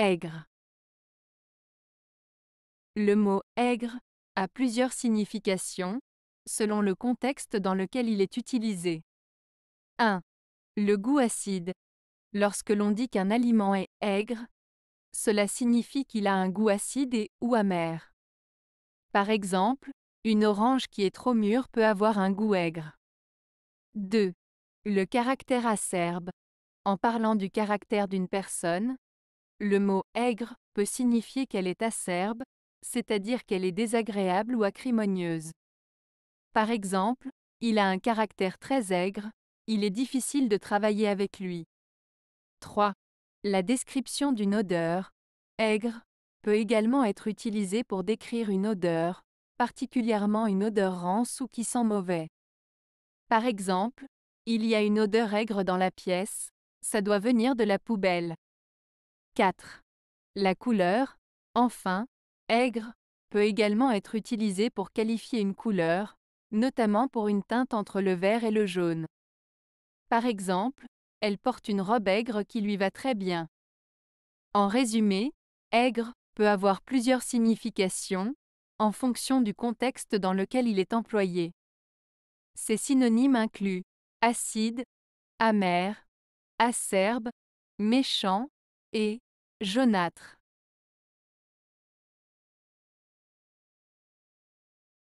Aigre. Le mot aigre a plusieurs significations, selon le contexte dans lequel il est utilisé. 1. Le goût acide. Lorsque l'on dit qu'un aliment est aigre, cela signifie qu'il a un goût acide et ou amer. Par exemple, une orange qui est trop mûre peut avoir un goût aigre. 2. Le caractère acerbe. En parlant du caractère d'une personne, le mot aigre peut signifier qu'elle est acerbe, c'est-à-dire qu'elle est désagréable ou acrimonieuse. Par exemple, il a un caractère très aigre, il est difficile de travailler avec lui. 3. La description d'une odeur, aigre, peut également être utilisée pour décrire une odeur, particulièrement une odeur rance ou qui sent mauvais. Par exemple, il y a une odeur aigre dans la pièce, ça doit venir de la poubelle. 4. La couleur, enfin, aigre, peut également être utilisée pour qualifier une couleur, notamment pour une teinte entre le vert et le jaune. Par exemple, elle porte une robe aigre qui lui va très bien. En résumé, aigre peut avoir plusieurs significations, en fonction du contexte dans lequel il est employé. Ses synonymes incluent acide, amer, acerbe, méchant et jaunâtre